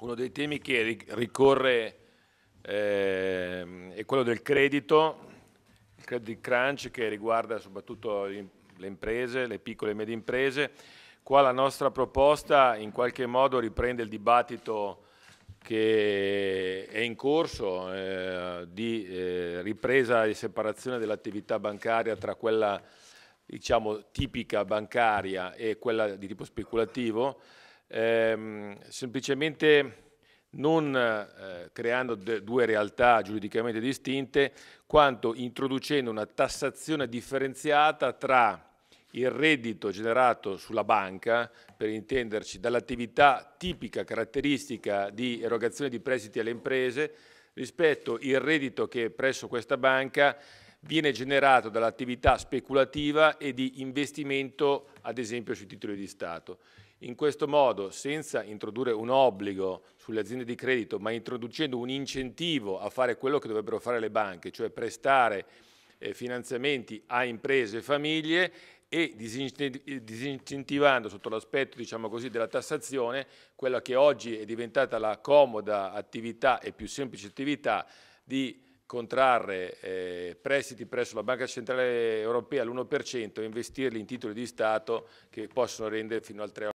Uno dei temi che ricorre eh, è quello del credito, il credit crunch che riguarda soprattutto le imprese, le piccole e medie imprese. Qua la nostra proposta in qualche modo riprende il dibattito che è in corso eh, di eh, ripresa e separazione dell'attività bancaria tra quella diciamo, tipica bancaria e quella di tipo speculativo ehm, semplicemente non eh, creando due realtà giuridicamente distinte, quanto introducendo una tassazione differenziata tra il reddito generato sulla banca, per intenderci, dall'attività tipica, caratteristica di erogazione di prestiti alle imprese, rispetto al reddito che presso questa banca viene generato dall'attività speculativa e di investimento, ad esempio, sui titoli di Stato. In questo modo, senza introdurre un obbligo sulle aziende di credito, ma introducendo un incentivo a fare quello che dovrebbero fare le banche, cioè prestare eh, finanziamenti a imprese e famiglie e disincentivando sotto l'aspetto diciamo della tassazione quella che oggi è diventata la comoda attività e più semplice attività di contrarre eh, prestiti presso la Banca Centrale Europea all'1% e investirli in titoli di Stato che possono rendere fino al 3%.